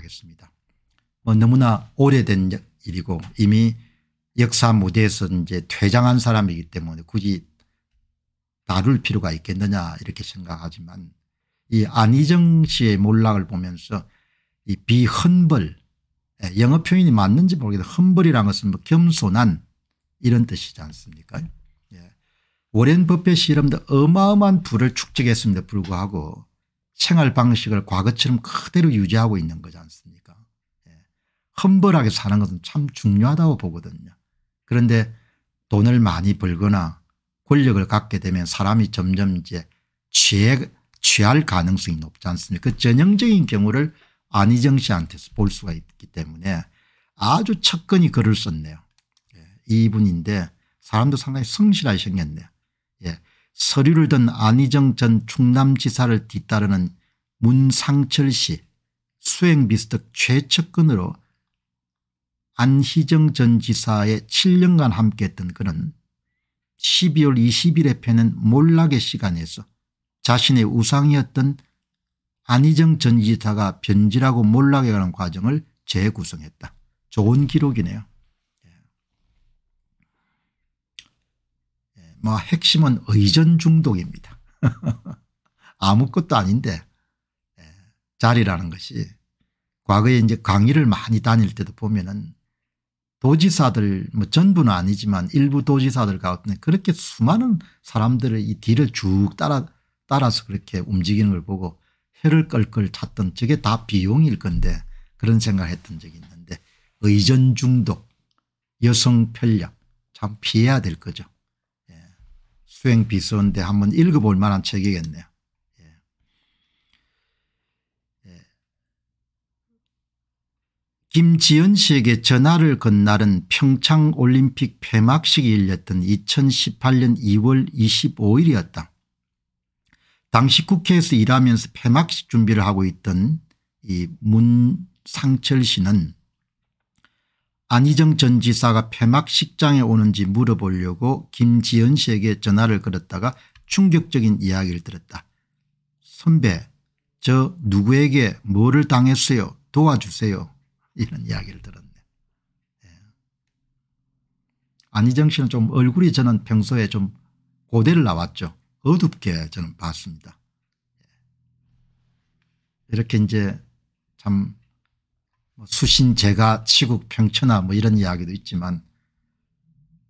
하겠습니다. 뭐 너무나 오래된 일이고 이미 역사 무대에서 이제 퇴장한 사람이기 때문에 굳이 다룰 필요가 있겠느냐 이렇게 생각하지만 이 안희정 씨의 몰락을 보면서 이 비헌벌 예, 영어 표현이 맞는지 모르겠는데 헌벌이란 것은 뭐 겸손한 이런 뜻이지 않습니까 예. 워렌 버펫이 이름도 어마어마한 부를 축적했음에도 불구하고 생활 방식을 과거처럼 그대로 유지하고 있는 거지 않습니까 예. h u m b 사는 것은 참 중요하다고 보거든요. 그런데 돈을 많이 벌거나 권력을 갖게 되면 사람이 점점 이제 취해, 취할 가능성이 높지 않습니까 그 전형적인 경우를 안희정 씨한테서 볼 수가 있기 때문에 아주 첫근이 글을 썼네요. 예. 이분인데 사람도 상당히 성실하게 생네요 예. 서류를 든 안희정 전 충남지사를 뒤따르는 문상철 씨 수행비스득 최측근으로 안희정 전 지사의 7년간 함께했던 그는 12월 20일에 펴낸 몰락의 시간에서 자신의 우상이었던 안희정 전 지사가 변질하고 몰락해가는 과정을 재구성했다. 좋은 기록이네요. 뭐 핵심은 의전 중독입니다. 아무것도 아닌데 예, 자리라는 것이 과거에 이제 강의를 많이 다닐 때도 보면은 도지사들 뭐 전부는 아니지만 일부 도지사들 가운데 그렇게 수많은 사람들의 이 뒤를 쭉 따라 따라서 그렇게 움직이는 걸 보고 해를 끌끌 찾던 저게 다 비용일 건데 그런 생각을 했던 적이 있는데 의전 중독 여성 편력 참 피해야 될 거죠. 수행 비서인데 한번 읽어볼 만한 책이겠네요. 예. 예. 김지연 씨에게 전화를 건 날은 평창올림픽 폐막식이 열렸던 2018년 2월 25일이었다. 당시 국회에서 일하면서 폐막식 준비를 하고 있던 이 문상철 씨는 안희정 전 지사가 폐막식장에 오는지 물어보려고 김지연 씨에게 전화를 걸었다가 충격적인 이야기를 들었다. 선배 저 누구에게 뭐를 당했어요 도와주세요 이런 이야기를 들었네. 예. 안희정 씨는 좀 얼굴이 저는 평소에 좀 고대를 나왔죠. 어둡게 저는 봤습니다. 예. 이렇게 이제 참뭐 수신제가 치국평천하 뭐 이런 이야기도 있지만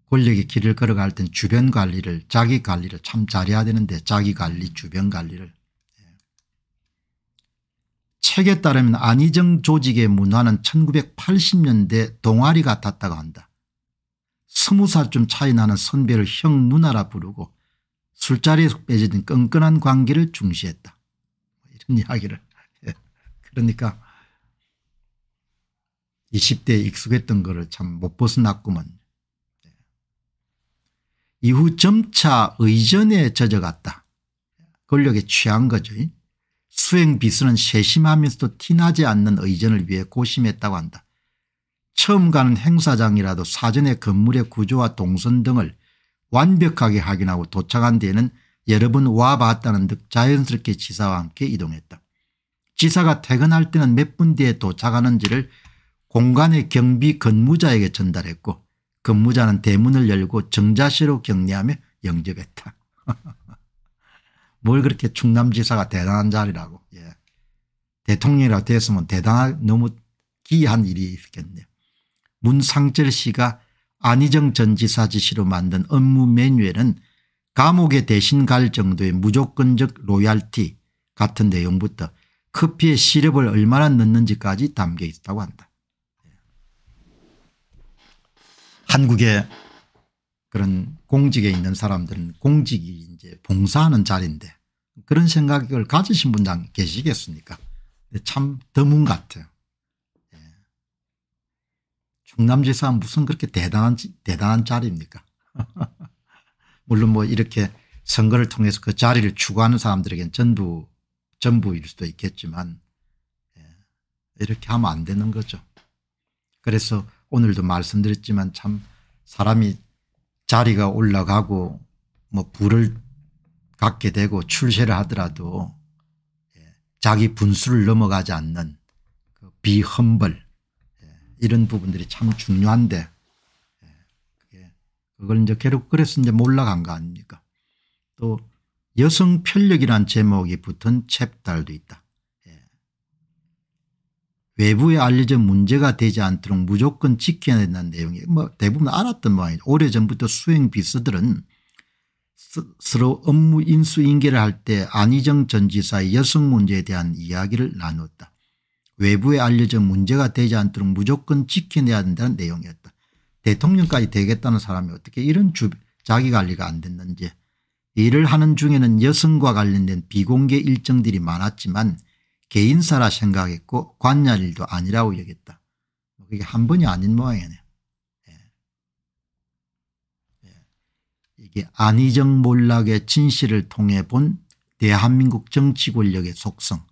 권력이 길을 걸어갈 땐 주변 관리를 자기 관리를 참 잘해야 되는데 자기 관리 주변 관리를 예. 책에 따르면 안희정 조직의 문화는 1980년대 동아리 같았다고 한다. 스무 살쯤 차이 나는 선배를 형 누나라 부르고 술자리에서 빼지던 끈끈한 관계를 중시했다. 뭐 이런 이야기를 예. 그러니까 20대에 익숙했던 거를 참못 벗어났구먼. 네. 이후 점차 의전에 젖어갔다. 권력에 취한 거죠. 수행 비수는 세심하면서도 티나지 않는 의전을 위해 고심했다고 한다. 처음 가는 행사장이라도 사전에 건물의 구조와 동선 등을 완벽하게 확인하고 도착한 뒤에는 여러 번 와봤다는 듯 자연스럽게 지사와 함께 이동했다. 지사가 퇴근할 때는 몇 분 뒤에 도착하는지를 공간의 경비 근무자에게 전달했고 근무자는 대문을 열고 정자시로 격리하며 영접했다. 뭘 그렇게 충남지사가 대단한 자리라고. 예. 대통령이라 됐으면 대단한 너무 기이한 일이겠네요. 문상철 씨가 안희정 전 지사 지시로 만든 업무 메뉴에는 감옥에 대신 갈 정도의 무조건적 로얄티 같은 내용부터 커피에 시럽을 얼마나 넣는지까지 담겨 있다고 한다. 한국의 그런 공직에 있는 사람들은 공직이 이제 봉사하는 자리인데 그런 생각을 가지신 분당 계시겠습니까 참 드문 같아요. 예. 충남지사 무슨 그렇게 대단한 대단한 자리입니까 물론 뭐 이렇게 선거를 통해서 그 자리를 추구하는 사람들에겐 전부 전부일 수도 있겠지만 예. 이렇게 하면 안 되는 거죠. 그래서 오늘도 말씀드렸지만 참 사람이 자리가 올라가고 뭐 부를 갖게 되고 출세를 하더라도 예, 자기 분수를 넘어가지 않는 그 비험벌 예, 이런 부분들이 참 중요한데 예, 그걸 이제 계속 그래서 이제 몰라간 거 아닙니까 또 여성 편력이란 제목이 붙은 챕달도 있다. 외부에 알려진 문제가 되지 않도록 무조건 지켜야 된다는 내용이 뭐 대부분 알았던 모양이죠. 오래전부터 수행 비서들은 서로 업무 인수인계를 할 때 안희정 전 지사의 여성 문제에 대한 이야기를 나눴다. 외부에 알려진 문제가 되지 않도록 무조건 지켜내야 된다는 내용이었다. 대통령까지 되겠다는 사람이 어떻게 이런 주, 자기관리가 안 됐는지 일을 하는 중에는 여성과 관련된 비공개 일정들이 많았지만 개인사라 생각했고 관여 a 일도 아니라고 여겼다. 뭐 그게 한 번이 아닌 모양이네요. 예. 예. 이게 안희정 몰락의 진실을 통해 본 대한민국 정치 권력의 속성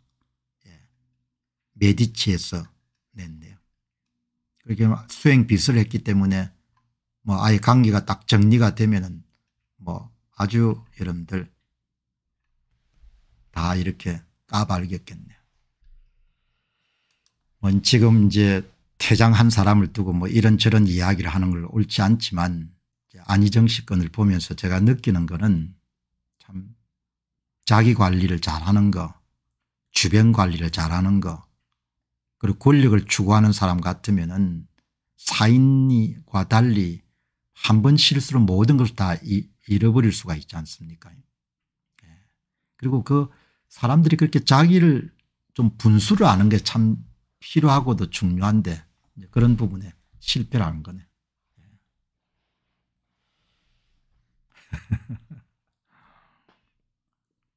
예. 메디치에서 냈네요. 그렇게 수행 비서 했기 때문에 뭐 아예 관계가 딱 정리가 되면은 뭐 아주 여러분들 다 이렇게 까발겼겠네. 어, 지금 이제 퇴장한 사람을 두고 뭐 이런저런 이야기를 하는 걸 옳지 않지만 안희정 씨건을 보면서 제가 느끼는 거는 참 자기 관리를 잘하는 거 주변 관리를 잘하는 거 그리고 권력을 추구하는 사람 같으면 은 사인과 달리 한 번 실수로 모든 것을 다 잃어버릴 수가 있지 않습니까 예. 그리고 그 사람들이 그렇게 자기를 좀 분수를 아는 게참 필요하고도 중요한데 그런 부분에 실패를 는 거네. 예.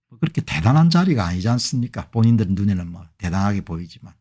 뭐 그렇게 대단한 자리가 아니지 않습니까? 본인들 눈에는 뭐 대단하게 보이지만.